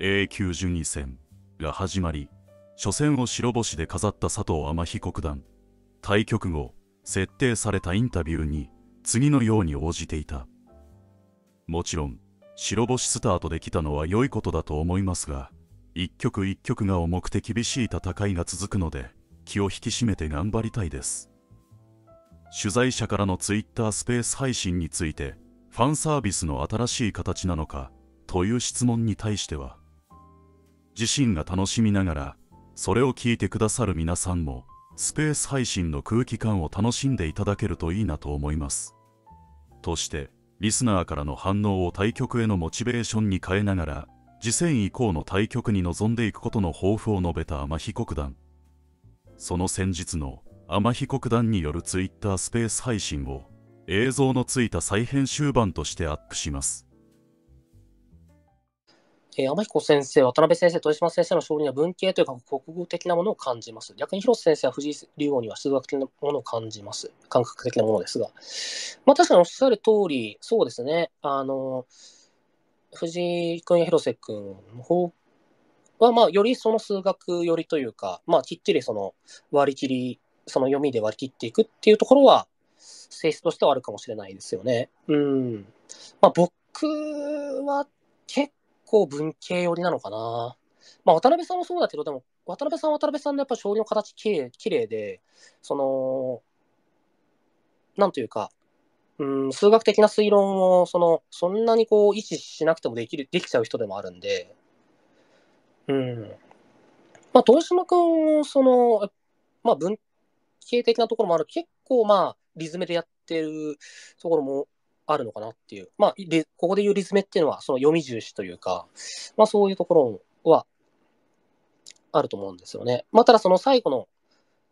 A 級順位戦が始まり、初戦を白星で飾った佐藤天彦九段。対局後、設定されたインタビューに、次のように応じていた。もちろん、白星スタートできたのは良いことだと思いますが、一局一局が重くて厳しい戦いが続くので、気を引き締めて頑張りたいです。取材者からの Twitter スペース配信について、ファンサービスの新しい形なのか、という質問に対しては、自身が楽しみながらそれを聞いてくださる皆さんもスペース配信の空気感を楽しんでいただけるといいなと思います。としてリスナーからの反応を対局へのモチベーションに変えながら次戦以降の対局に臨んでいくことの抱負を述べた天彦九段その先日の天彦九段による Twitter スペース配信を映像のついた再編集版としてアップしますえー、天彦先生、渡辺先生、豊島先生の勝利には文系というか国語的なものを感じます。逆に広瀬先生は藤井竜王には数学的なものを感じます。感覚的なものですが。まあ確かにおっしゃる通り、そうですね。あの、藤井君や広瀬君の方は、まあよりその数学よりというか、まあきっちりその割り切り、その読みで割り切っていくっていうところは、性質としてはあるかもしれないですよね。うん。まあ僕は結う文系寄りなのかな。まあ、渡辺さんもそうだけど、でも、渡辺さんは渡辺さんのやっぱ将棋の形きれい、きれいで、その、なんというか、うん、数学的な推論を、その、そんなにこう、維持しなくてもできる、できちゃう人でもあるんで、うん。まあ、豊島君も、その、まあ、文系的なところもある。結構、まあ、リズムでやってるところもあるのかなっていう。まあ、ここでいう理詰めっていうのは、その読み重視というか、まあそういうところはあると思うんですよね。まあただその最後の、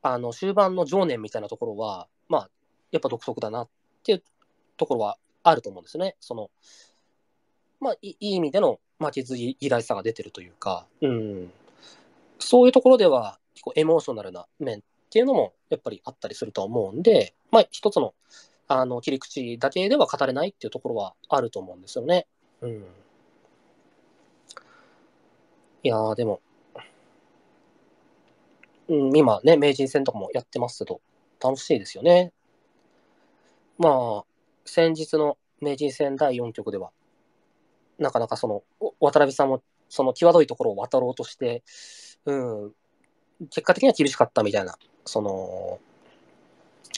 あの、終盤の情念みたいなところは、まあ、やっぱ独特だなっていうところはあると思うんですね。その、まあ、いい意味での負けず偉大さが出てるというか、うん。そういうところでは、結構エモーショナルな面っていうのも、やっぱりあったりすると思うんで、まあ、一つの、あの切り口だけでは語れないっていうところはあると思うんですよね。うん。いやー、でも、うん、今ね、名人戦とかもやってますけど、楽しいですよね。まあ、先日の名人戦第4局では、なかなかその、渡辺さんもその際どいところを渡ろうとして、うん、結果的には厳しかったみたいな、その、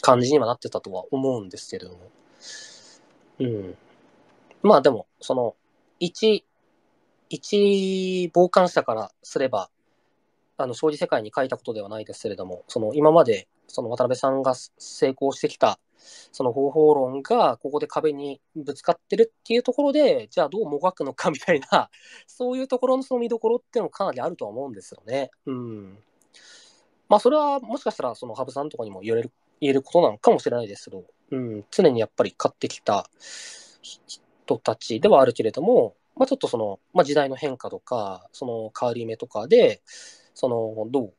感じにはなってたとは思うんですけれども。うん。まあでも、その、一、一傍観者からすれば、あの、将棋世界に書いたことではないですけれども、その、今まで、その渡辺さんが成功してきた、その方法論がここで壁にぶつかってるっていうところで、じゃあどうもがくのかみたいな、そういうところのその見どころっていうのもかなりあるとは思うんですよね。うん。まあそれはもしかしたらその羽生さんとかにも言れる言えることなのかもしれないですけど、うん、常にやっぱり買ってきた人たちではあるけれども、まあ、ちょっとその、まあ、時代の変化とか、その変わり目とかで、そのどう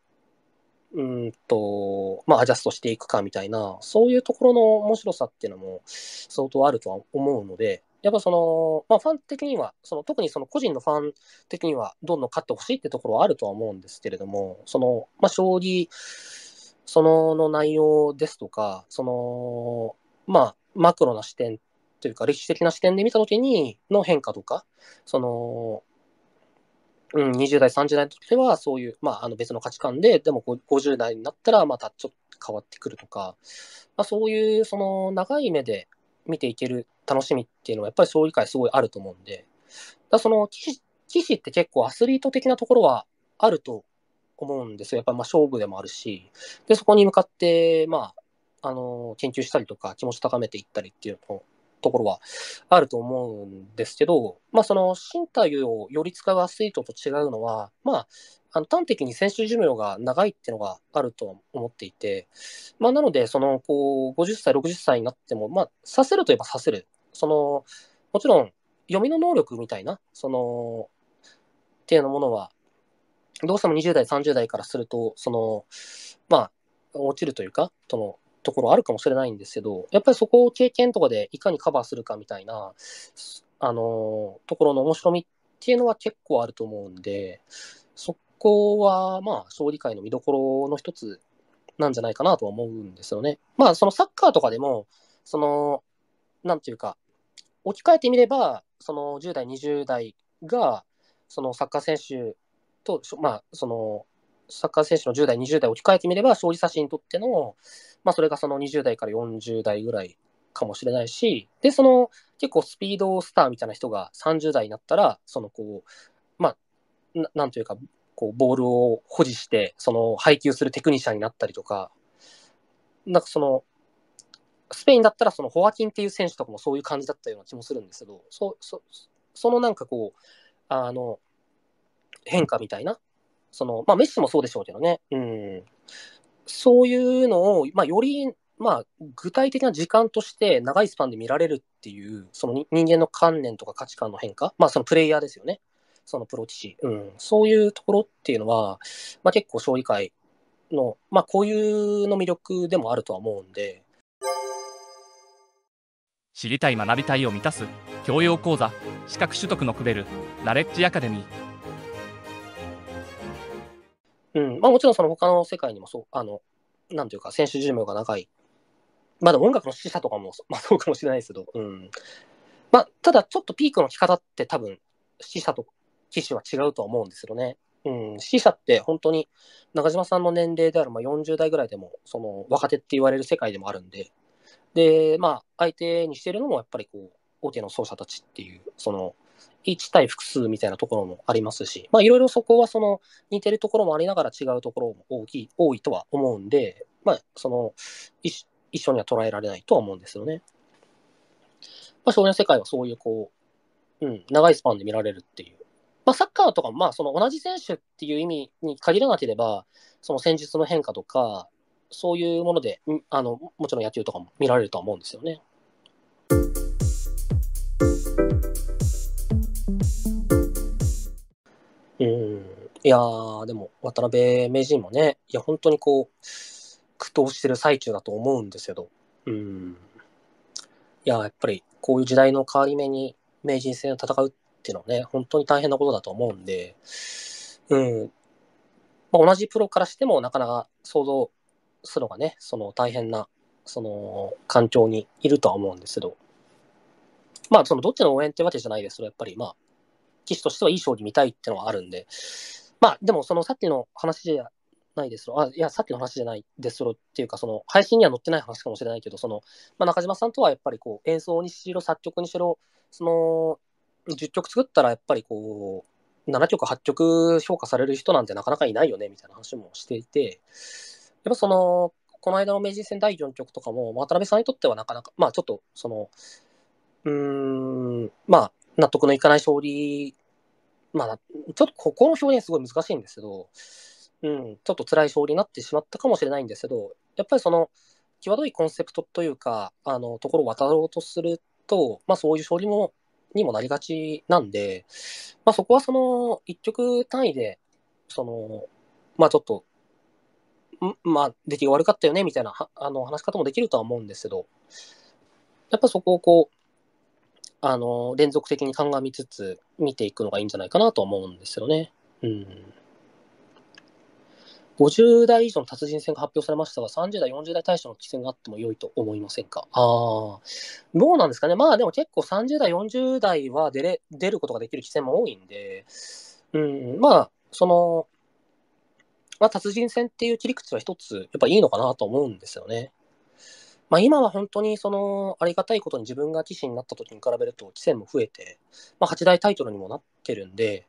うんと、まあ、アジャストしていくかみたいな、そういうところの面白さっていうのも相当あるとは思うので、やっぱその、まあ、ファン的には、その特にその個人のファン的には、どんどん勝ってほしいってところはあるとは思うんですけれども、その、まあ、将棋そのの内容ですとか、その、まあ、マクロな視点というか、歴史的な視点で見たときにの変化とか、その、うん、20代、30代の時は、そういう、まあ、あの別の価値観で、でも50代になったら、またちょっと変わってくるとか、まあ、そういう、その、長い目で見ていける楽しみっていうのは、やっぱりそう界理解すごいあると思うんで、だその、棋士って結構アスリート的なところはあると思うんですよ。やっぱまあ勝負でもあるし、で、そこに向かって、まあ、あの、研究したりとか、気持ち高めていったりっていうのところはあると思うんですけど、まあ、その身体をより使うアスリートと違うのは、まあ、あの端的に選手寿命が長いっていうのがあると思っていて、まあ、なので、そのこう50歳、60歳になっても、まあ、させるといえばさせる、そのもちろん読みの能力みたいな、そのっていうのものはどうしても20代、30代からすると、その、まあ、落ちるというか、その、ところあるかもしれないんですけど、やっぱりそこを経験とかでいかにカバーするかみたいな、あの、ところの面白みっていうのは結構あると思うんで、そこは、まあ、将理界の見どころの一つなんじゃないかなとは思うんですよね。まあ、そのサッカーとかでも、その、なんていうか、置き換えてみれば、その10代、20代が、そのサッカー選手と、まあ、その、サッカー選手の10代、20代置き換えてみれば、将棋指しにとっての、まあ、それがその20代から40代ぐらいかもしれないし、で、その、結構スピードスターみたいな人が30代になったら、その、こう、まあ、ななんというか、こう、ボールを保持して、その、配球するテクニシャンになったりとか、なんかその、スペインだったら、その、ホアキンっていう選手とかもそういう感じだったような気もするんですけど、そ、そ、そのなんかこう、あの、変化みたいな、その、まあ、メッシもそうでしょうけどね、うん、そういうのを、まあ、より、まあ、具体的な時間として長いスパンで見られるっていう、その人間の観念とか価値観の変化、まあ、そのプレイヤーですよね、そのプロ棋士、うん、そういうところっていうのは、まあ、結構、将棋界の、まあ、固有の魅力でもあるとは思うんで。知りたい学びたいを満たす教養講座資格取得の区べるナレッジアカデミーうん。まあもちろんその他の世界にもそう、あの、なんていうか、選手寿命が長い。まだ音楽の死者とかも、まあそうかもしれないですけど、うん。まあ、ただちょっとピークの着方って多分、死者と騎手は違うとは思うんですよね。うん、死者って本当に中島さんの年齢である、まあ、40代ぐらいでもその若手って言われる世界でもあるんで、で、まあ、相手にしてるのもやっぱりこう、大手の奏者たちっていう、その、1対複数みたいなところもありますし、まあ、いろいろそこはその似てるところもありながら違うところも大きい、多いとは思うんで、まあ、その一緒には捉えられないとは思うんですよね。まあ、将棋の世界はそういうこう、うん、長いスパンで見られるっていう。まあ、サッカーとかも、まあ、その同じ選手っていう意味に限らなければ、その戦術の変化とか、そういうもので、あのもちろん野球とかも見られるとは思うんですよね。いやー、でも、渡辺名人もね、いや、本当にこう、苦闘してる最中だと思うんですけど、うん。いや、やっぱり、こういう時代の変わり目に名人戦を戦うっていうのはね、本当に大変なことだと思うんで、うん。まあ、同じプロからしても、なかなか想像するのがね、その大変な、その、環境にいるとは思うんですけど、まあ、その、どっちの応援ってわけじゃないですけど、やっぱり、まあ、棋士としてはいい将棋見たいっていうのはあるんで、まあ、でも、そのさっきの話じゃないですろ。あ、いや、さっきの話じゃないですろっていうか、その、配信には載ってない話かもしれないけど、その、まあ、中島さんとはやっぱりこう、演奏にしろ、作曲にしろ、その、10曲作ったら、やっぱりこう、7曲、8曲評価される人なんてなかなかいないよね、みたいな話もしていて、やっぱその、この間の名人戦第4局とかも、渡辺さんにとってはなかなか、まあ、ちょっと、その、うーん、まあ、納得のいかない勝利まあ、ちょっとここの表現すごい難しいんですけど、うん、ちょっと辛い勝利になってしまったかもしれないんですけど、やっぱりその、際どいコンセプトというか、あの、ところを渡ろうとすると、まあそういう勝利も、にもなりがちなんで、まあそこはその、一局単位で、その、まあちょっと、まあ出来が悪かったよね、みたいな、あの、話し方もできるとは思うんですけど、やっぱそこをこう、あの、連続的に鑑みつつ見ていくのがいいんじゃないかなと思うんですよね。うん。50代以上の達人戦が発表されましたが、30代、40代対象の規制があっても良いと思いませんかああ、どうなんですかね。まあでも結構30代、40代は出れ出ることができる規制も多いんで、うん、まあ、その、まあ、達人戦っていう切り口は一つ、やっぱいいのかなと思うんですよね。まあ、今は本当にそのありがたいことに自分が棋士になった時に比べると棋戦も増えて、まあ、8大タイトルにもなってるんで、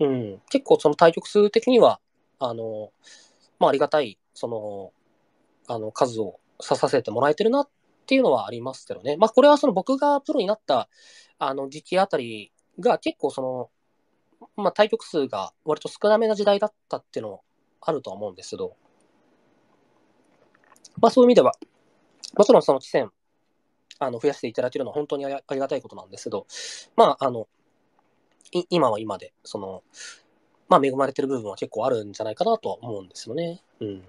うん、結構その対局数的にはあの、まあ、ありがたいそのあの数を指させてもらえてるなっていうのはありますけどね、まあ、これはその僕がプロになったあの時期あたりが結構その、まあ、対局数が割と少なめな時代だったっていうのもあるとは思うんですけど、まあ、そういう意味ではもちろんその地点、あの増やしていただけるのは本当にありがたいことなんですけど、まあ、あの、今は今で、その、まあ、恵まれてる部分は結構あるんじゃないかなとは思うんですよね。うん。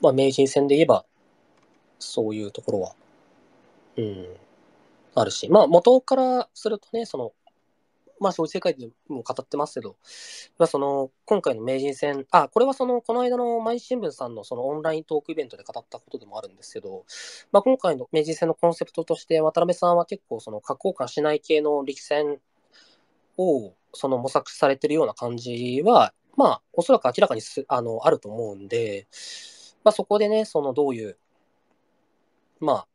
まあ、名人戦で言えば、そういうところは、うん、あるし、まあ、元からするとね、その、まあ、そういう世界でも語ってますけど、まあ、その今回の名人戦、あ、これはそのこの間の毎日新聞さんのそのオンライントークイベントで語ったことでもあるんですけど、まあ、今回の名人戦のコンセプトとして、渡辺さんは結構、その核を化しない系の力戦をその模索されてるような感じは、まあ、おそらく明らかにすあのあると思うんで、まあ、そこでね、そのどういう、まあ、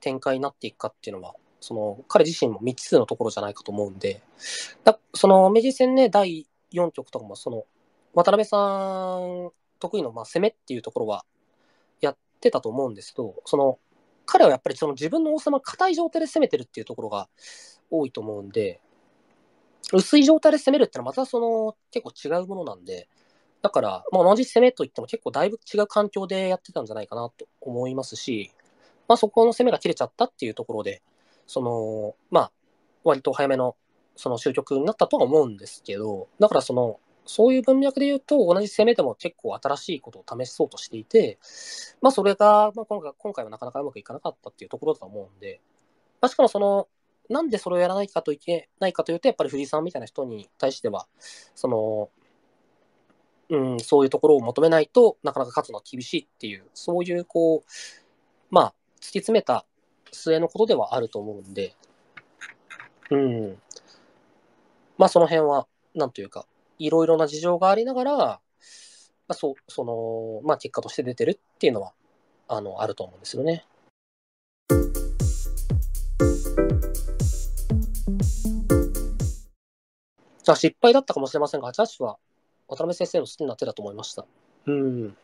展開になっていくかっていうのは、その彼自身も未知数のところじゃないかと思うんで、だその明治戦ね、第4局とかも、その渡辺さん得意のまあ攻めっていうところはやってたと思うんですけど、その彼はやっぱりその自分の王様、硬い状態で攻めてるっていうところが多いと思うんで、薄い状態で攻めるってのはまたその結構違うものなんで、だから、まあ、同じ攻めといっても結構だいぶ違う環境でやってたんじゃないかなと思いますし、まあ、そこの攻めが切れちゃったっていうところで、その、まあ、割と早めの、その終局になったとは思うんですけど、だからその、そういう文脈で言うと、同じ攻めでも結構新しいことを試そうとしていて、まあ、それが、まあ、今回今回はなかなかうまくいかなかったっていうところだと思うんで、まあ、しかもその、なんでそれをやらないかといけないかというと、やっぱり藤井さんみたいな人に対しては、その、うん、そういうところを求めないとなかなか勝つのは厳しいっていう、そういう、こう、まあ、突き詰めた末のことではあると思うんで、うん。まあその辺は、なんというか、いろいろな事情がありながら、まあそう、その、まあ結果として出てるっていうのは、あの、あると思うんですよね。じゃあ失敗だったかもしれませんが、8 8は渡辺先生の好きな手だと思いました。うん。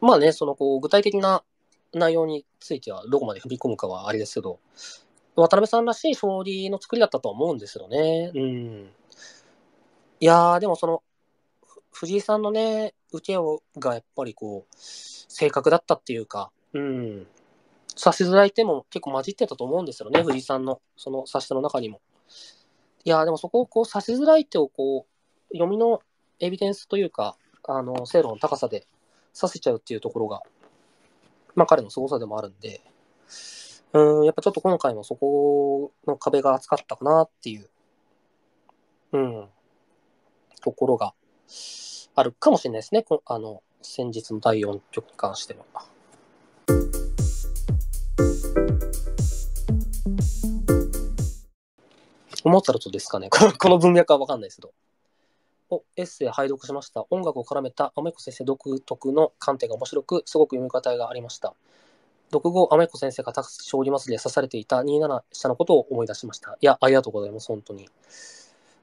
まあね、そのこう具体的な内容についてはどこまで踏み込むかはあれですけど、渡辺さんらしい勝利の作りだったと思うんですよね。うん。いやー、でもその、藤井さんのね、受けをがやっぱりこう、正確だったっていうか、うん。差しづらい手も結構混じってたと思うんですよね、藤井さんの、その差し手の中にも。いやー、でもそこをこう、差しづらい手をこう、読みのエビデンスというか、あの、精度の高さで指せちゃうっていうところが、まあ、彼の凄さでもあるんで、うん、やっぱちょっと今回もそこの壁が厚かったかなっていう、うん、ところがあるかもしれないですね。こあの、先日の第4局に関しては。思ったらとですかね。この文脈はわかんないですけど。をエッセイ拝読しました。音楽を絡めた雨子先生独特の観点が面白く、すごく読み方がありました。読後、雨子先生がタク将棋祭りで刺されていた27下のことを思い出しました。いや、ありがとうございます、本当に。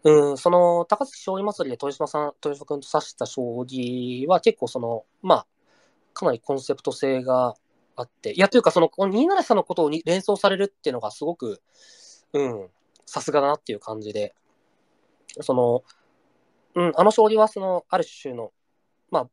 うん、その、高槻将棋祭りで豊島さん、豊島君と指した将棋は結構その、まあ、かなりコンセプト性があって、いや、というかその、この27さんのことを連想されるっていうのがすごく、うん、さすがだなっていう感じで、その、うん、あの勝利はそのある種の、まあ、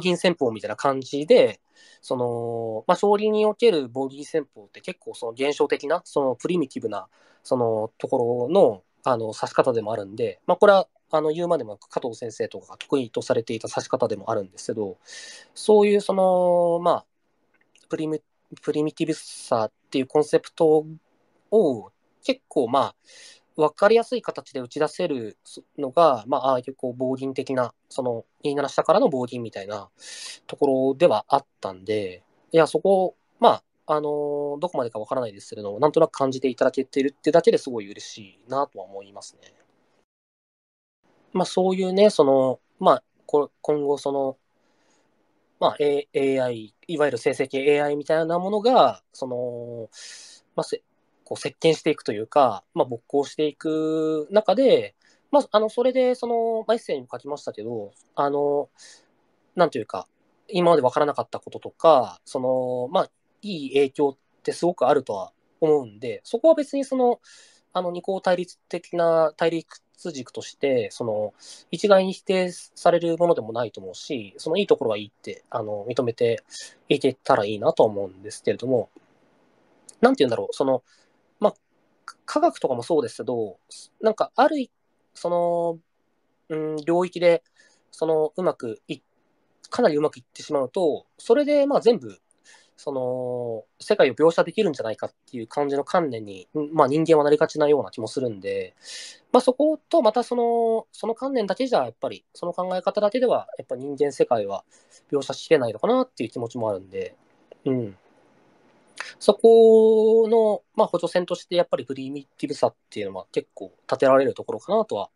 銀戦法みたいな感じで、その、まあ、勝利における棒銀戦法って結構その現象的な、そのプリミティブな、そのところの、あの、指し方でもあるんで、まあ、これは、あの、言うまでも加藤先生とかが得意とされていた指し方でもあるんですけど、そういうその、まあ、プリプリミティブさっていうコンセプトを結構まあ、分かりやすい形で打ち出せるのが、まあ、ああいうこう、棒銀的な、その、27下からの棒銀みたいなところではあったんで、いや、そこ、まあ、あのー、どこまでか分からないですけども、なんとなく感じていただけてるってだけですごい嬉しいなとは思いますね。まあ、そういうね、その、まあ、こ今後、その、まあ、A、i いわゆる生成系 AI みたいなものが、その、まあ、こう接近していくというか、まあ、勃興していく中で、まあ、あのそれでその、まあ、エッセイにも書きましたけどあのなんというか今まで分からなかったこととかその、まあ、いい影響ってすごくあるとは思うんでそこは別にそのあの二項対立的な対立軸としてその一概に否定されるものでもないと思うしそのいいところはいいってあの認めていけたらいいなと思うんですけれども何て言うんだろうその科学とかもそうですけど、なんかある、その、うん、領域で、その、うまくい、かなりうまくいってしまうと、それで、まあ全部、その、世界を描写できるんじゃないかっていう感じの観念に、まあ人間はなりがちなような気もするんで、まあそことまたその、その観念だけじゃ、やっぱり、その考え方だけでは、やっぱ人間世界は描写しきれないのかなっていう気持ちもあるんで、うん。そこの、まあ、補助線としてやっぱりプリミティブさっていうのは結構立てられるところかなとは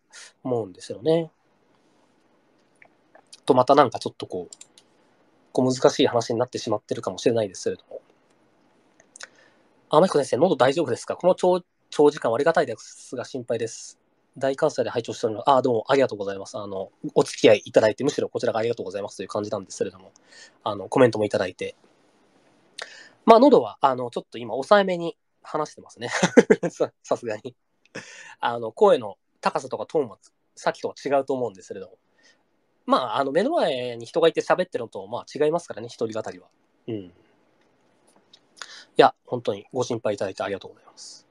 思うんですよね。とまたなんかちょっとこう、こう難しい話になってしまってるかもしれないですけれども。あ、まこ先生、喉大丈夫ですかこの長長時間ありがたいですが心配です。大関西で拝聴しております。あ、どうもありがとうございます。あの、お付き合いいただいて、むしろこちらがありがとうございますという感じなんですけれども、あの、コメントもいただいて、まあ、喉は、あの、ちょっと今、抑えめに話してますね。さすがに。あの、声の高さとかトーンは、さっきとは違うと思うんですけれども。まあ、あの、目の前に人がいて喋ってるのと、まあ、違いますからね、一人語りは。うん。いや、本当にご心配いただいてありがとうございます。